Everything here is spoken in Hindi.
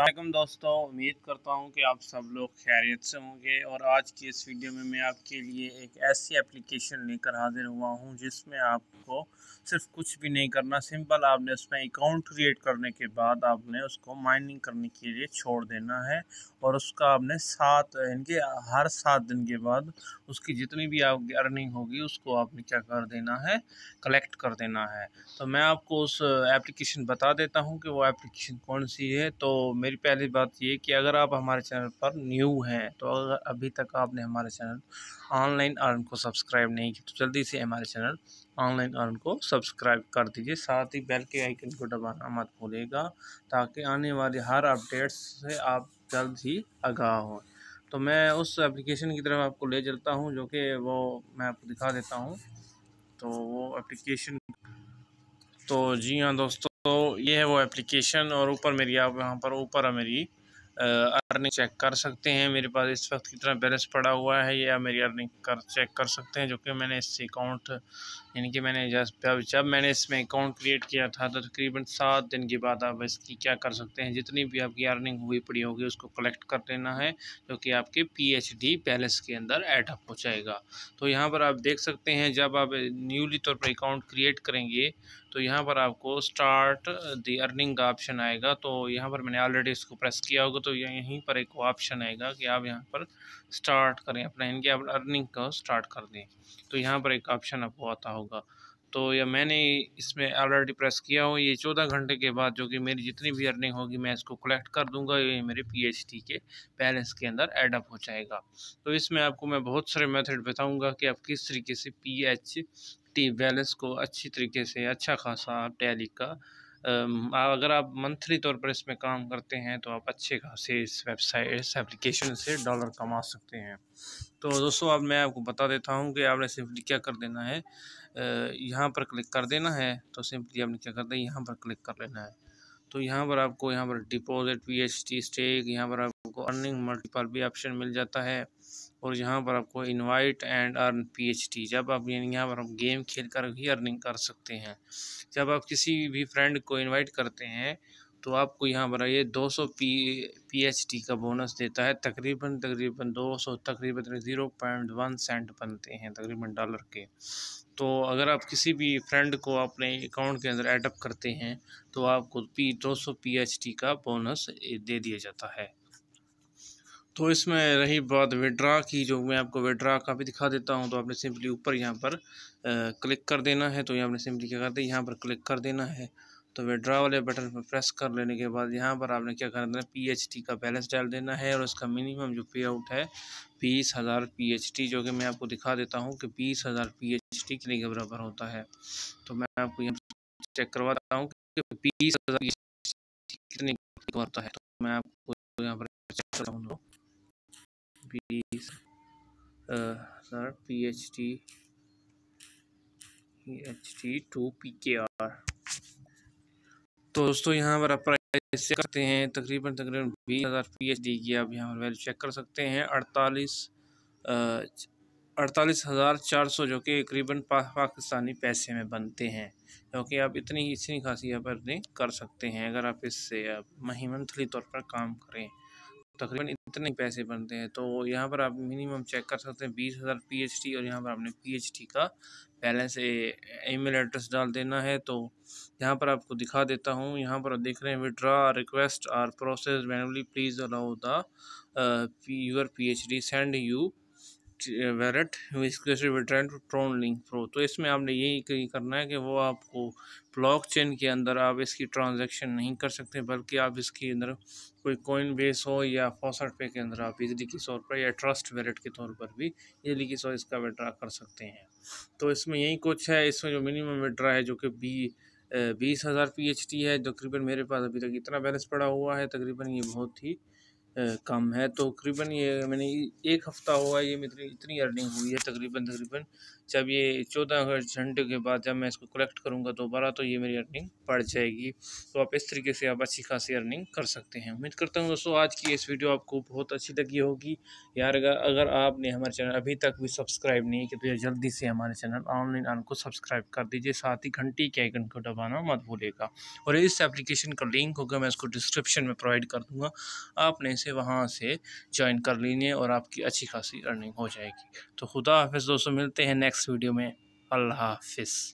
अल्लाम दोस्तों उम्मीद करता हूँ कि आप सब लोग खैरियत से होंगे और आज की इस वीडियो में मैं आपके लिए एक ऐसी एप्लीकेशन लेकर हाजिर हुआ हूँ जिसमें आपको सिर्फ कुछ भी नहीं करना सिंपल आपने उसमें अकाउंट क्रिएट करने के बाद आपने उसको माइनिंग करने के लिए छोड़ देना है और उसका आपने सात इनके हर सात दिन के बाद उसकी जितनी भी आपकी अर्निंग होगी उसको आपने क्या कर देना है कलेक्ट कर देना है तो मैं आपको उस एप्लीकेशन बता देता हूँ कि वो एप्लीकेशन कौन सी है तो मेरे मेरी पहली बात ये कि अगर आप हमारे चैनल पर न्यू हैं तो अगर अभी तक आपने हमारे चैनल ऑनलाइन अर्न को सब्सक्राइब नहीं किया तो जल्दी से हमारे चैनल ऑनलाइन अर्न को सब्सक्राइब कर दीजिए साथ ही बेल के आइकन को दबाना मत भूलिएगा ताकि आने वाली हर अपडेट्स से आप जल्द ही आगाह हों तो मैं उस एप्लीकेशन की तरफ आपको ले चलता हूँ जो कि वो मैं आपको दिखा देता हूँ तो वो एप्लीकेशन तो जी हाँ दोस्तों तो ये है वो एप्लीकेशन और ऊपर मेरी आप यहाँ पर ऊपर है मेरी अर्निंग चेक कर सकते हैं मेरे पास इस वक्त कितना बैलेंस पड़ा हुआ है या मेरी अर्निंग कर चेक कर सकते हैं जो कि मैंने इस अकाउंट यानी कि मैंने जब जब मैंने इसमें अकाउंट क्रिएट किया था तो तकरीबन सात दिन के बाद आप इसकी क्या कर सकते हैं जितनी भी आपकी अर्निंग हुई पड़ी होगी उसको कलेक्ट कर लेना है जो कि आपके पी बैलेंस के अंदर एडअप हो जाएगा तो यहाँ पर आप देख सकते हैं जब आप न्यूली तौर पर अकाउंट क्रिएट करेंगे तो यहाँ पर आपको स्टार्ट दी अर्निंग का ऑप्शन आएगा तो यहाँ पर मैंने ऑलरेडी इसको प्रेस किया होगा तो यहीं पर एक ऑप्शन आएगा कि आप यहाँ पर स्टार्ट करें अपना यानी कि आप अर्निंग को स्टार्ट कर दें तो यहाँ पर एक ऑप्शन आपको आता होगा तो या मैंने इसमें ऑलरेडी प्रेस किया हूँ ये चौदह घंटे के बाद जो कि मेरी जितनी भी अर्निंग होगी मैं इसको कलेक्ट कर दूंगा ये मेरे पीएचटी के बैलेंस के अंदर एडअप हो जाएगा तो इसमें आपको मैं बहुत सारे मेथड बताऊंगा कि आप किस तरीके से टी बैलेंस को अच्छी तरीके से अच्छा खासा आप टैली का अगर आप मंथली तौर पर इसमें काम करते हैं तो आप अच्छे खासे इस वेबसाइट इस एप्लीकेशन से डॉलर कमा सकते हैं तो दोस्तों अब मैं आपको बता देता हूँ कि आपने सिंपली तो क्या कर देना है यहाँ पर क्लिक कर देना है तो सिंपली आपने क्या करना है यहाँ पर क्लिक कर लेना है तो यहाँ पर आपको यहाँ पर deposit P H T stake यहाँ पर आपको अर्निंग मल्टीपल भी ऑप्शन मिल जाता है और यहाँ पर आपको इनवाइट एंड अर्न पीएचटी जब आप यहाँ पर हम गेम खेल कर भी अर्निंग कर सकते हैं जब आप किसी भी फ्रेंड को इनवाइट करते हैं तो आपको यहाँ पर ये 200 पी डी का बोनस देता है तकरीबन तकरीबन 200 तकरीबन ज़ीरो पॉइंट वन सेंट बनते हैं तकरीबन डॉलर के तो अगर आप किसी भी फ्रेंड को अपने अकाउंट के अंदर एडअप करते हैं तो आपको पी दो सौ पी एच टी का बोनस दे दिया जाता है तो इसमें रही बात विड्रा की जो मैं आपको विड्रा का भी दिखा देता हूं तो आपने सिंपली ऊपर यहां पर आ, क्लिक कर देना है तो यहाँ आपने सिंपली क्या करते हैं यहाँ पर क्लिक कर देना है तो विड्रा वाले बटन पर प्रेस कर लेने के बाद यहाँ पर आपने क्या करना है पीएचटी का बैलेंस डाल देना है और उसका मिनिमम जो पे आउट है बीस हज़ार पी जो कि मैं आपको दिखा देता हूँ कि बीस हज़ार पी एच कितने के बराबर होता है तो मैं आपको यहाँ चेक करवाता हूँ कि बीस हज़ार कितने होता है तो मैं आपको यहाँ पर चेक कराऊँगा बीस हज़ार P H T P H T to P K R तो दोस्तों यहाँ पर आप प्राइस चेक करते हैं तकरीबन तकरीबन बीस हज़ार पी एच डी की आप यहाँ पर वैल्यू चेक कर सकते हैं अड़तालीस अड़तालीस हज़ार चार सौ जो कि करीबन पा, पाकिस्तानी पैसे में बनते हैं क्योंकि आप इतनी इतनी खासी यहाँ पर कर सकते हैं अगर आप इससे आप मही मंथली तौर पर काम करें तकरीबन इतने पैसे बनते हैं तो यहाँ पर आप मिनिमम चेक कर सकते हैं बीस हज़ार पी एच टी और यहाँ पर आपने पी एच टी का बैलेंस ईमेल एड्रेस डाल देना है तो यहाँ पर आपको दिखा देता हूँ यहाँ पर देख रहे हैं withdraw request are process manually please allow the your P H D send you वेरट ट्रोन लिंक प्रो तो इसमें आपने यही करना है कि वो आपको ब्लॉक चेन के अंदर आप इसकी ट्रांजैक्शन नहीं कर सकते बल्कि आप इसके अंदर कोई कोइन बेस हो या फॉसट पे के अंदर आप इजली की तौर पर या ट्रस्ट वेलेट के तौर पर भी इजली की सौ इसका विड्रा कर सकते हैं तो इसमें यही कुछ है इसमें जो मिनिमम विड्रा है जो कि बी बीस हज़ार पी है तकरीबन मेरे पास अभी तक इतना बैलेंस पड़ा हुआ है तकरीबन ये बहुत ही कम है तो तकरीबन ये मैंने एक हफ़्ता हुआ ये मेरी इतनी अर्निंग हुई है तकरीबन तकरीबन जब ये चौदह घंटे के बाद जब मैं इसको कलेक्ट करूँगा दोबारा तो ये मेरी अर्निंग बढ़ जाएगी तो आप इस तरीके से आप अच्छी खासी अर्निंग कर सकते हैं उम्मीद करता हूँ दोस्तों आज की इस वीडियो आपको बहुत अच्छी लगी होगी यार अगर आपने हमारे चैनल अभी तक भी सब्सक्राइब नहीं किया तो यार जल्दी से हमारे चैनल ऑनलाइन आन को सब्सक्राइब कर दीजिए साथ ही घंटी के आइकन को दबाना मत भूलेगा और इस एप्लीकेशन का लिंक होगा मैं इसको डिस्क्रिप्शन में प्रोवाइड कर दूँगा आपने से वहाँ से ज्वाइन कर लीजिए और आपकी अच्छी खासी अर्निंग हो जाएगी तो खुदा हाफिज़ दोस्तों मिलते हैं नेक्स्ट वीडियो में अल्लाह हाफिज़